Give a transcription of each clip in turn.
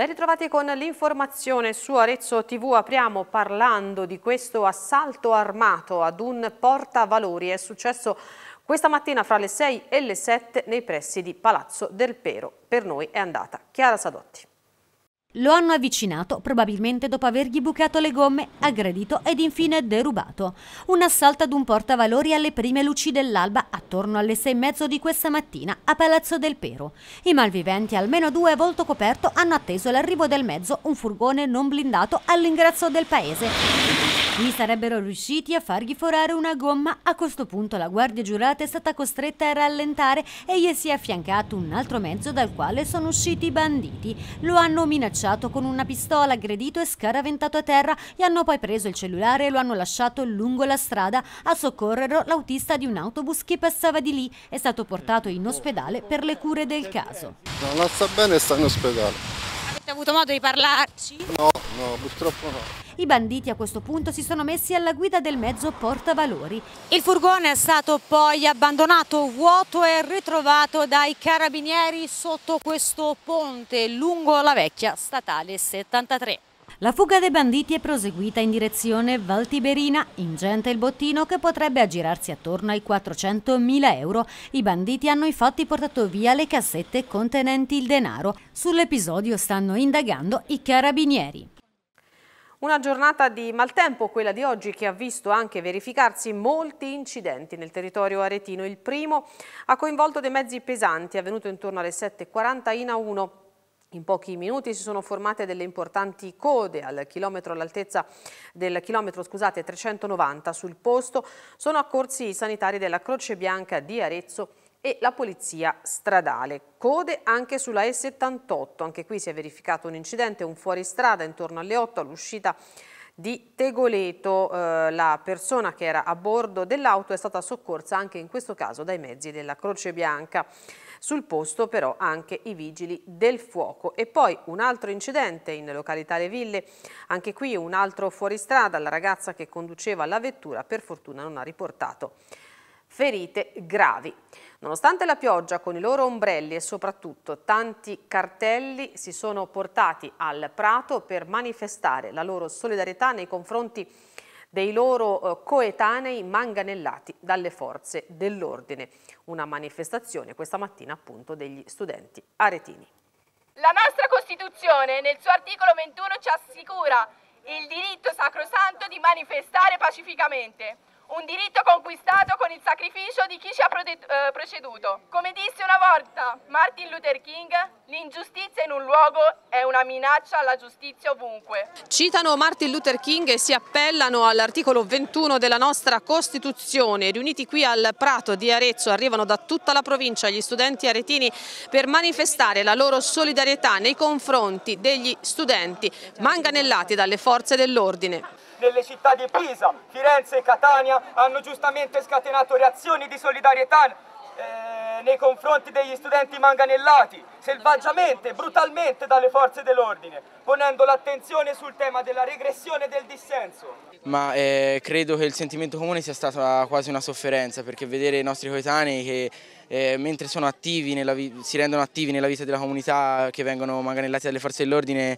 Ben ritrovati con l'informazione su Arezzo TV. Apriamo parlando di questo assalto armato ad un portavalori. È successo questa mattina fra le 6 e le 7 nei pressi di Palazzo del Pero. Per noi è andata Chiara Sadotti. Lo hanno avvicinato, probabilmente dopo avergli bucato le gomme, aggredito ed infine derubato. Un assalto ad un portavalori alle prime luci dell'alba attorno alle sei e mezzo di questa mattina a Palazzo del Pero. I malviventi, almeno due a volto coperto, hanno atteso l'arrivo del mezzo, un furgone non blindato, all'ingresso del paese. Chi sarebbero riusciti a fargli forare una gomma? A questo punto la guardia giurata è stata costretta a rallentare e gli si è affiancato un altro mezzo dal quale sono usciti i banditi. Lo hanno minacciato con una pistola, aggredito e scaraventato a terra e hanno poi preso il cellulare e lo hanno lasciato lungo la strada. A soccorrere l'autista di un autobus che passava di lì è stato portato in ospedale per le cure del caso. Non sta bene sta in ospedale. Avete avuto modo di parlarci? No, no, purtroppo no. I banditi a questo punto si sono messi alla guida del mezzo portavalori. Il furgone è stato poi abbandonato vuoto e ritrovato dai carabinieri sotto questo ponte lungo la vecchia statale 73. La fuga dei banditi è proseguita in direzione Valtiberina, ingente il bottino che potrebbe aggirarsi attorno ai 400.000 euro. I banditi hanno infatti portato via le cassette contenenti il denaro. Sull'episodio stanno indagando i carabinieri. Una giornata di maltempo, quella di oggi, che ha visto anche verificarsi molti incidenti nel territorio aretino. Il primo ha coinvolto dei mezzi pesanti, avvenuto intorno alle 7.40 in A1 in pochi minuti si sono formate delle importanti code al chilometro all'altezza del chilometro scusate, 390. Sul posto sono accorsi i sanitari della Croce Bianca di Arezzo e la polizia stradale. Code anche sulla E78, anche qui si è verificato un incidente, un fuoristrada intorno alle 8 all'uscita di Tegoleto, eh, la persona che era a bordo dell'auto è stata soccorsa anche in questo caso dai mezzi della Croce Bianca. Sul posto però anche i vigili del fuoco. E poi un altro incidente in località Le Ville, anche qui un altro fuoristrada, la ragazza che conduceva la vettura per fortuna non ha riportato ferite gravi. Nonostante la pioggia, con i loro ombrelli e soprattutto tanti cartelli si sono portati al Prato per manifestare la loro solidarietà nei confronti dei loro eh, coetanei manganellati dalle forze dell'ordine. Una manifestazione questa mattina appunto degli studenti aretini. La nostra Costituzione nel suo articolo 21 ci assicura il diritto sacrosanto di manifestare pacificamente un diritto conquistato con il sacrificio di chi ci ha eh, preceduto. Come disse una volta Martin Luther King, l'ingiustizia in un luogo è una minaccia alla giustizia ovunque. Citano Martin Luther King e si appellano all'articolo 21 della nostra Costituzione. Riuniti qui al Prato di Arezzo arrivano da tutta la provincia gli studenti aretini per manifestare la loro solidarietà nei confronti degli studenti manganellati dalle forze dell'ordine nelle città di Pisa, Firenze e Catania hanno giustamente scatenato reazioni di solidarietà eh, nei confronti degli studenti manganellati, selvaggiamente, brutalmente dalle forze dell'ordine, ponendo l'attenzione sul tema della regressione del dissenso. Ma eh, credo che il sentimento comune sia stata quasi una sofferenza, perché vedere i nostri coetanei che eh, mentre si rendono attivi nella vita della comunità che vengono manganellati dalle forze dell'ordine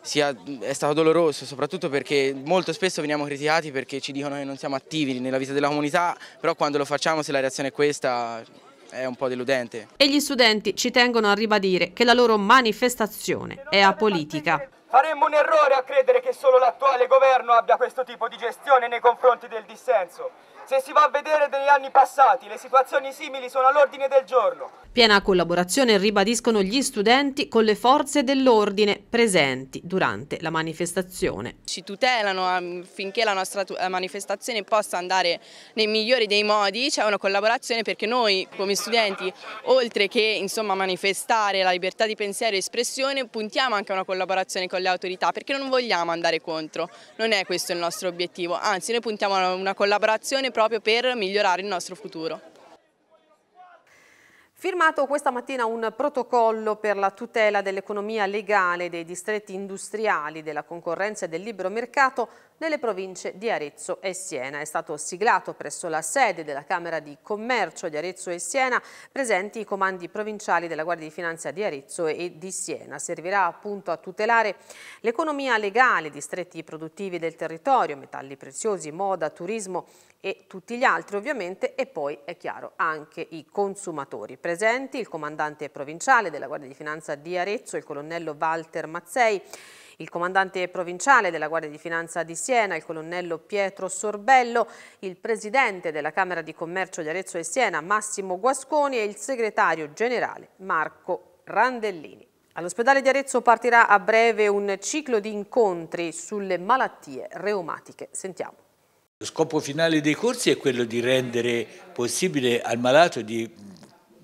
sia, è stato doloroso, soprattutto perché molto spesso veniamo criticati perché ci dicono che eh, non siamo attivi nella vita della comunità, però quando lo facciamo se la reazione è questa è un po' deludente. E gli studenti ci tengono a ribadire che la loro manifestazione è apolitica. Faremmo un errore a credere che solo l'attuale governo abbia questo tipo di gestione nei confronti del dissenso. Se si va a vedere degli anni passati, le situazioni simili sono all'ordine del giorno. Piena collaborazione ribadiscono gli studenti con le forze dell'ordine presenti durante la manifestazione. Ci tutelano affinché ah, la nostra eh, manifestazione possa andare nei migliori dei modi, c'è una collaborazione perché noi come studenti, oltre che insomma, manifestare la libertà di pensiero e espressione, puntiamo anche a una collaborazione con le autorità perché non vogliamo andare contro, non è questo il nostro obiettivo, anzi noi puntiamo a una collaborazione proprio per migliorare il nostro futuro. Firmato questa mattina un protocollo per la tutela dell'economia legale dei distretti industriali, della concorrenza e del libero mercato, nelle province di Arezzo e Siena. È stato siglato presso la sede della Camera di Commercio di Arezzo e Siena, presenti i comandi provinciali della Guardia di Finanza di Arezzo e di Siena. Servirà appunto a tutelare l'economia legale, i distretti produttivi del territorio, metalli preziosi, moda, turismo e tutti gli altri ovviamente e poi è chiaro anche i consumatori. Presenti il comandante provinciale della Guardia di Finanza di Arezzo, il colonnello Walter Mazzei, il comandante provinciale della Guardia di Finanza di Siena, il colonnello Pietro Sorbello, il presidente della Camera di Commercio di Arezzo e Siena, Massimo Guasconi e il segretario generale Marco Randellini. All'ospedale di Arezzo partirà a breve un ciclo di incontri sulle malattie reumatiche. Sentiamo. Lo scopo finale dei corsi è quello di rendere possibile al malato di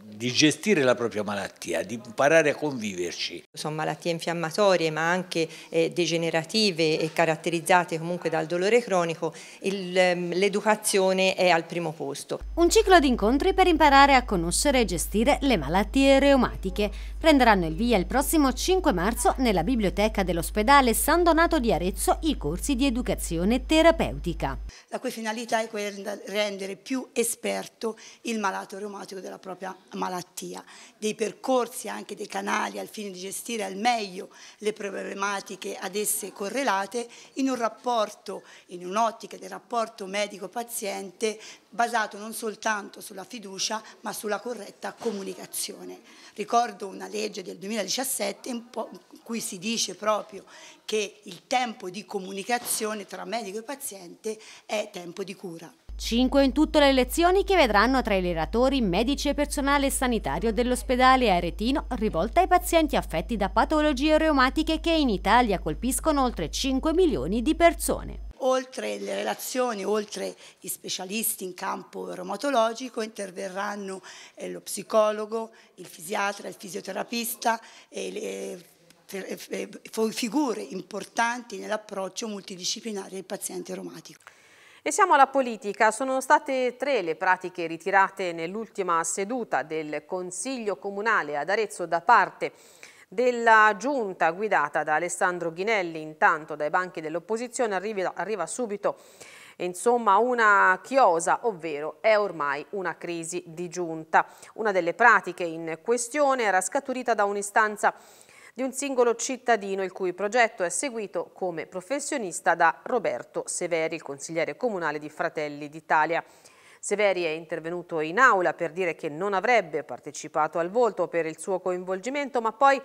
di gestire la propria malattia, di imparare a conviverci. Sono malattie infiammatorie ma anche eh, degenerative e caratterizzate comunque dal dolore cronico, ehm, l'educazione è al primo posto. Un ciclo di incontri per imparare a conoscere e gestire le malattie reumatiche prenderanno il via il prossimo 5 marzo nella biblioteca dell'ospedale San Donato di Arezzo i corsi di educazione terapeutica. La cui finalità è quella di rendere più esperto il malato reumatico della propria malattia, dei percorsi anche dei canali al fine di gestire al meglio le problematiche ad esse correlate in un rapporto, in un'ottica del rapporto medico-paziente basato non soltanto sulla fiducia ma sulla corretta comunicazione. Ricordo una legge del 2017 in cui si dice proprio che il tempo di comunicazione tra medico e paziente è tempo di cura. Cinque in tutto le lezioni che vedranno tra i relatori medici e personale sanitario dell'ospedale aretino rivolta ai pazienti affetti da patologie reumatiche che in Italia colpiscono oltre 5 milioni di persone oltre le relazioni, oltre gli specialisti in campo reumatologico, interverranno eh, lo psicologo, il fisiatra, il fisioterapista e le eh, eh, figure importanti nell'approccio multidisciplinare del paziente reumatico. E siamo alla politica. Sono state tre le pratiche ritirate nell'ultima seduta del Consiglio Comunale ad Arezzo da parte della giunta guidata da Alessandro Ghinelli. Intanto dai banchi dell'opposizione arriva, arriva subito insomma una chiosa, ovvero è ormai una crisi di giunta. Una delle pratiche in questione era scaturita da un'istanza di un singolo cittadino, il cui progetto è seguito come professionista da Roberto Severi, il consigliere comunale di Fratelli d'Italia. Severi è intervenuto in aula per dire che non avrebbe partecipato al volto per il suo coinvolgimento, ma poi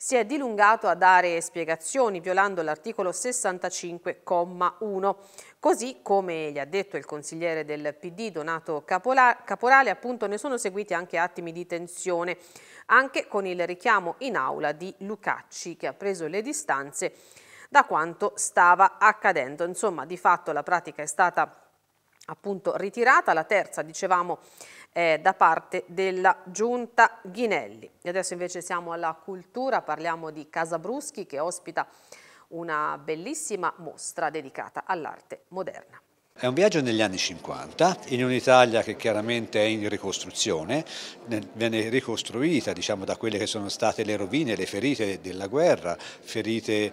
si è dilungato a dare spiegazioni violando l'articolo 65,1. Così come gli ha detto il consigliere del PD Donato Caporale, appunto ne sono seguiti anche attimi di tensione, anche con il richiamo in aula di Lucacci che ha preso le distanze da quanto stava accadendo. Insomma, di fatto la pratica è stata appunto ritirata, la terza, dicevamo, eh, da parte della giunta Ghinelli. E adesso invece siamo alla cultura, parliamo di Casabruschi che ospita una bellissima mostra dedicata all'arte moderna. È un viaggio negli anni 50, in un'Italia che chiaramente è in ricostruzione, viene ricostruita diciamo, da quelle che sono state le rovine, le ferite della guerra, ferite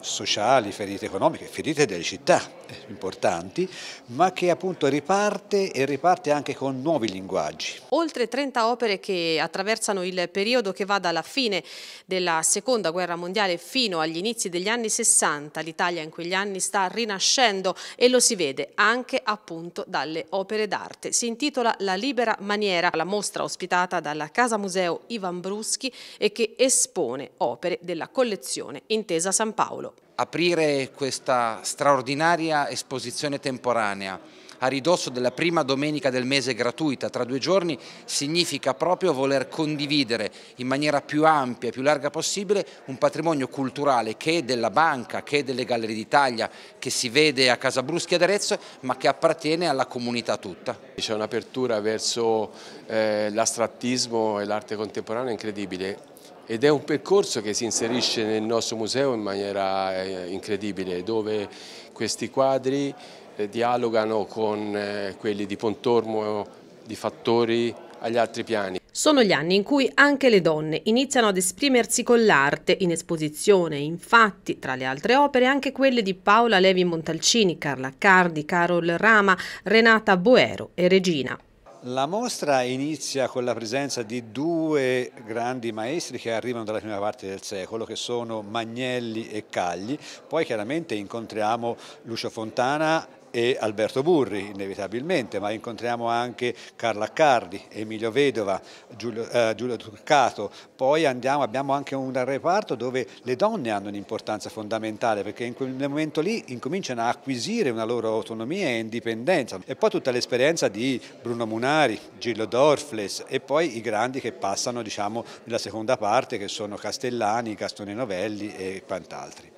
sociali, ferite economiche, ferite delle città eh, importanti, ma che appunto riparte e riparte anche con nuovi linguaggi. Oltre 30 opere che attraversano il periodo che va dalla fine della seconda guerra mondiale fino agli inizi degli anni 60, l'Italia in quegli anni sta rinascendo e lo si vede anche appunto dalle opere d'arte. Si intitola La libera maniera, la mostra ospitata dalla Casa Museo Ivan Bruschi e che espone opere della collezione Intesa San Paolo. Paolo. Aprire questa straordinaria esposizione temporanea a ridosso della prima domenica del mese gratuita tra due giorni significa proprio voler condividere in maniera più ampia, e più larga possibile un patrimonio culturale che è della banca, che è delle gallerie d'Italia, che si vede a Casabruschi ad Arezzo ma che appartiene alla comunità tutta. C'è un'apertura verso eh, l'astrattismo e l'arte contemporanea incredibile ed è un percorso che si inserisce nel nostro museo in maniera eh, incredibile dove questi quadri eh, dialogano con eh, quelli di Pontormo, di Fattori agli altri piani. Sono gli anni in cui anche le donne iniziano ad esprimersi con l'arte, in esposizione, infatti, tra le altre opere anche quelle di Paola Levi Montalcini, Carla Cardi, Carol Rama, Renata Boero e Regina la mostra inizia con la presenza di due grandi maestri che arrivano dalla prima parte del secolo, che sono Magnelli e Cagli, poi chiaramente incontriamo Lucio Fontana e Alberto Burri, inevitabilmente, ma incontriamo anche Carla Accardi, Emilio Vedova, Giulio, eh, Giulio Turcato, poi andiamo, abbiamo anche un reparto dove le donne hanno un'importanza fondamentale perché in quel momento lì incominciano a acquisire una loro autonomia e indipendenza e poi tutta l'esperienza di Bruno Munari, Gillo Dorfles e poi i grandi che passano diciamo, nella seconda parte che sono Castellani, Castone Novelli e quant'altri.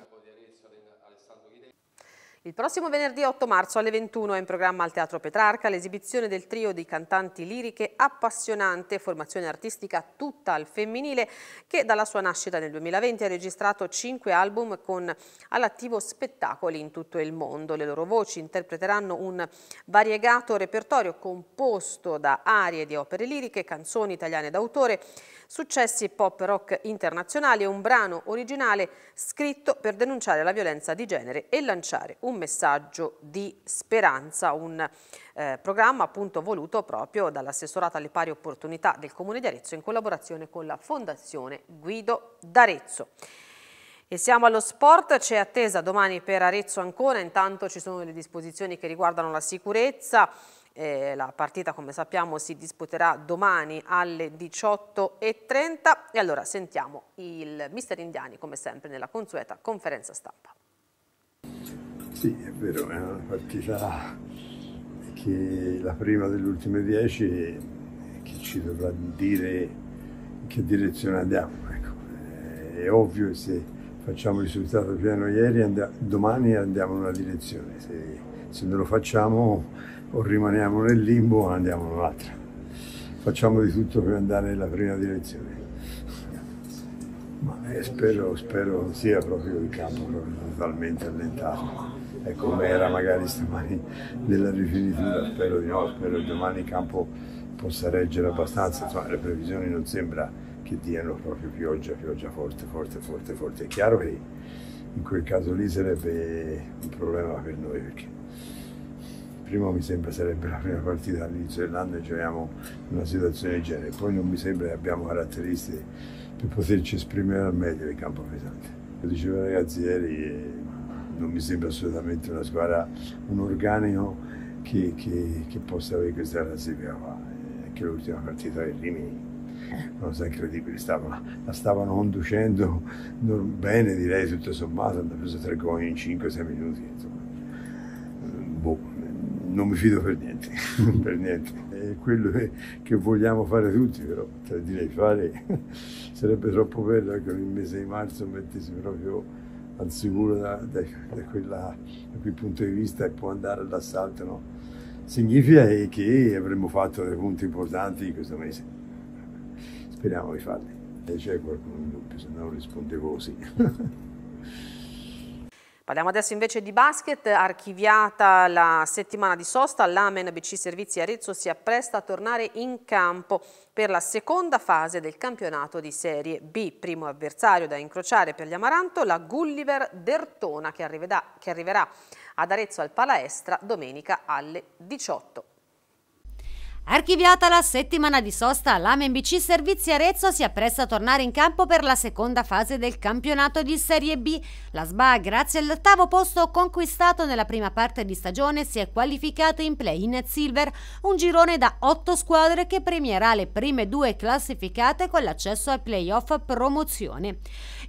Il prossimo venerdì 8 marzo alle 21 è in programma al Teatro Petrarca l'esibizione del trio di cantanti liriche appassionante, formazione artistica tutta al femminile, che dalla sua nascita nel 2020 ha registrato 5 album con all'attivo spettacoli in tutto il mondo. Le loro voci interpreteranno un variegato repertorio composto da arie di opere liriche, canzoni italiane d'autore, successi pop rock internazionali e un brano originale scritto per denunciare la violenza di genere e lanciare un un messaggio di speranza, un eh, programma appunto voluto proprio dall'assessorato alle pari opportunità del Comune di Arezzo in collaborazione con la Fondazione Guido d'Arezzo. E siamo allo sport, c'è attesa domani per Arezzo ancora, intanto ci sono le disposizioni che riguardano la sicurezza, eh, la partita come sappiamo si disputerà domani alle 18.30 e allora sentiamo il mister Indiani come sempre nella consueta conferenza stampa. Sì, è vero, è una partita che la prima delle ultime dieci che ci dovrà dire in che direzione andiamo. Ecco. È ovvio che se facciamo il risultato pieno ieri, andiamo, domani andiamo in una direzione, se, se non lo facciamo o rimaniamo nel limbo andiamo in un'altra. Facciamo di tutto per andare nella prima direzione. Ma eh, spero, spero sia proprio il campo totalmente allentato è come era magari stamani nella rifinitura, spero di no, spero che domani il campo possa reggere abbastanza, insomma le previsioni non sembra che diano proprio pioggia, pioggia forte, forte, forte, forte, è chiaro che in quel caso lì sarebbe un problema per noi perché prima mi sembra sarebbe la prima partita all'inizio dell'anno e giochiamo in una situazione del genere, poi non mi sembra che abbiamo caratteristiche per poterci esprimere al meglio il campo pesante. Lo dicevo ai ragazzi ieri, non mi sembra assolutamente una squadra, un organico che, che, che possa avere questa classifica qua. Anche l'ultima partita del Rimini, una cosa incredibile, stavano, la stavano conducendo bene direi tutto sommato, hanno preso tre gol in 5-6 minuti, insomma. Boh, non mi fido per niente, per niente. È quello che, che, vogliamo fare tutti, però cioè, direi fare sarebbe troppo bello che nel mese di marzo mettessi proprio al sicuro da, da, da, quella, da quel punto di vista e può andare all'assalto. No? Significa che avremmo fatto dei punti importanti in questo mese. Speriamo di farli. C'è qualcuno in dubbio, se no rispondevo così. Parliamo adesso invece di basket, archiviata la settimana di sosta, l'Amen BC Servizi Arezzo si appresta a tornare in campo per la seconda fase del campionato di Serie B, primo avversario da incrociare per gli Amaranto, la Gulliver Dertona che, arriverà ad Arezzo al Palaestra domenica alle 18. Archiviata la settimana di sosta, l'AMBC Servizi Arezzo si appresta a tornare in campo per la seconda fase del campionato di Serie B. La SBA, grazie all'ottavo posto conquistato nella prima parte di stagione, si è qualificata in play-in silver, un girone da otto squadre che premierà le prime due classificate con l'accesso ai playoff promozione.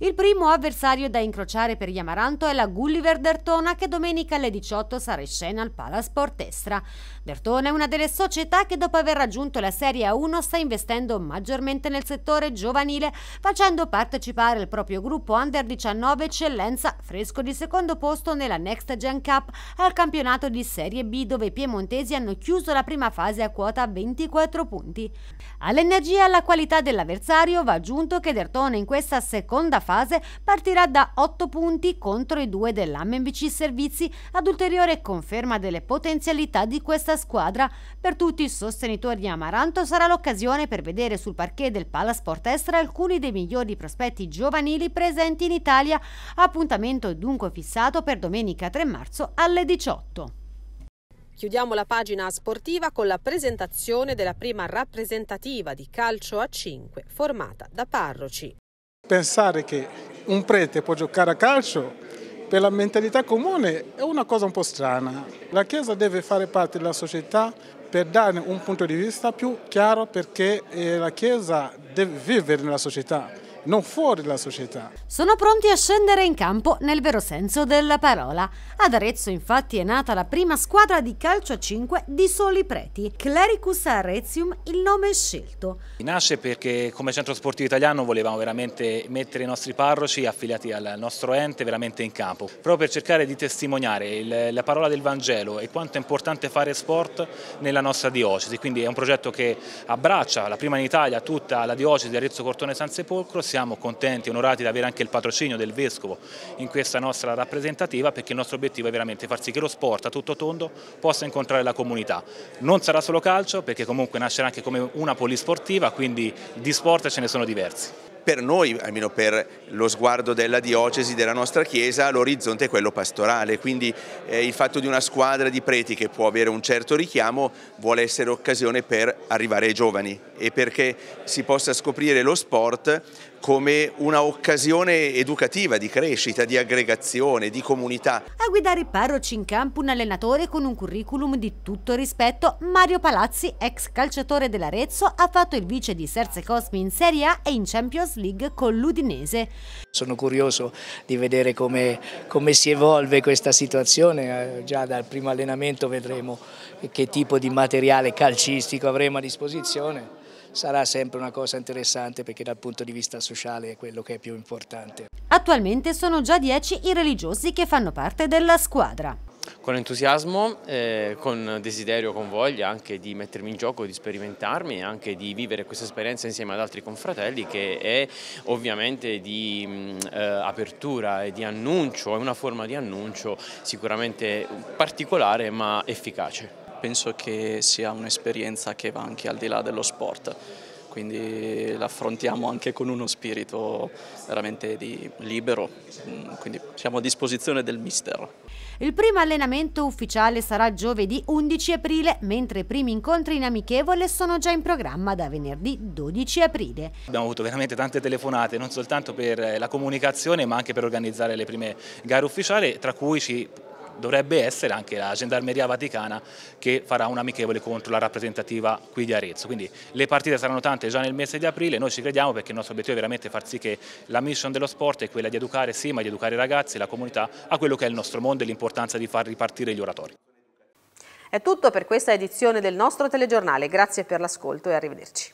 Il primo avversario da incrociare per gli Amaranto è la Gulliver Dertona che domenica alle 18 sarà in scena al Palasport Estra. Dertona è una delle società che dopo aver raggiunto la Serie A1 sta investendo maggiormente nel settore giovanile facendo partecipare il proprio gruppo Under 19 Eccellenza fresco di secondo posto nella Next Gen Cup al campionato di Serie B dove i piemontesi hanno chiuso la prima fase a quota 24 punti. All'energia e alla qualità dell'avversario va aggiunto che Dertona in questa seconda fase fase partirà da 8 punti contro i due dell'AMBC Servizi ad ulteriore conferma delle potenzialità di questa squadra. Per tutti i sostenitori di Amaranto sarà l'occasione per vedere sul parquet del Palasport Estra alcuni dei migliori prospetti giovanili presenti in Italia. Appuntamento dunque fissato per domenica 3 marzo alle 18. Chiudiamo la pagina sportiva con la presentazione della prima rappresentativa di calcio a 5 formata da parroci pensare che un prete può giocare a calcio per la mentalità comune è una cosa un po' strana. La Chiesa deve fare parte della società per dare un punto di vista più chiaro perché eh, la Chiesa deve vivere nella società non fuori dalla società. Sono pronti a scendere in campo nel vero senso della parola. Ad Arezzo infatti è nata la prima squadra di calcio a 5 di soli preti, Clericus Arezium, il nome scelto. Nasce perché come centro sportivo italiano volevamo veramente mettere i nostri parroci affiliati al nostro ente veramente in campo, proprio per cercare di testimoniare il, la parola del Vangelo e quanto è importante fare sport nella nostra diocesi, quindi è un progetto che abbraccia la prima in Italia tutta la diocesi di Arezzo Cortone San Sepolcro, siamo contenti e onorati di avere anche il patrocinio del Vescovo in questa nostra rappresentativa perché il nostro obiettivo è veramente far sì che lo sport a tutto tondo possa incontrare la comunità. Non sarà solo calcio perché comunque nascerà anche come una polisportiva, quindi di sport ce ne sono diversi per noi, almeno per lo sguardo della diocesi, della nostra chiesa, l'orizzonte è quello pastorale, quindi eh, il fatto di una squadra di preti che può avere un certo richiamo vuole essere occasione per arrivare ai giovani e perché si possa scoprire lo sport come un'occasione educativa di crescita, di aggregazione, di comunità. A guidare i parroci in campo un allenatore con un curriculum di tutto rispetto, Mario Palazzi, ex calciatore dell'Arezzo, ha fatto il vice di Serze Cosmi in Serie A e in Champions League con l'Udinese. Sono curioso di vedere come, come si evolve questa situazione, eh, già dal primo allenamento vedremo che tipo di materiale calcistico avremo a disposizione sarà sempre una cosa interessante perché dal punto di vista sociale è quello che è più importante. Attualmente sono già 10 i religiosi che fanno parte della squadra. Con entusiasmo, eh, con desiderio, con voglia anche di mettermi in gioco, di sperimentarmi e anche di vivere questa esperienza insieme ad altri confratelli che è ovviamente di mm, eh, apertura e di annuncio, è una forma di annuncio sicuramente particolare ma efficace penso che sia un'esperienza che va anche al di là dello sport, quindi l'affrontiamo anche con uno spirito veramente libero, mm, quindi siamo a disposizione del mister. Il primo allenamento ufficiale sarà giovedì 11 aprile, mentre i primi incontri in amichevole sono già in programma da venerdì 12 aprile. Abbiamo avuto veramente tante telefonate, non soltanto per la comunicazione ma anche per organizzare le prime gare ufficiali, tra cui ci dovrebbe essere anche la Gendarmeria Vaticana che farà un amichevole contro la rappresentativa qui di Arezzo. Quindi le partite saranno tante già nel mese di aprile, noi ci crediamo perché il nostro obiettivo è veramente far sì che la mission dello sport è quella di educare sì, ma di educare i ragazzi, la comunità a quello che è il nostro mondo e l'importanza di far ripartire gli oratori. È tutto per questa edizione del nostro telegiornale, grazie per l'ascolto e arrivederci.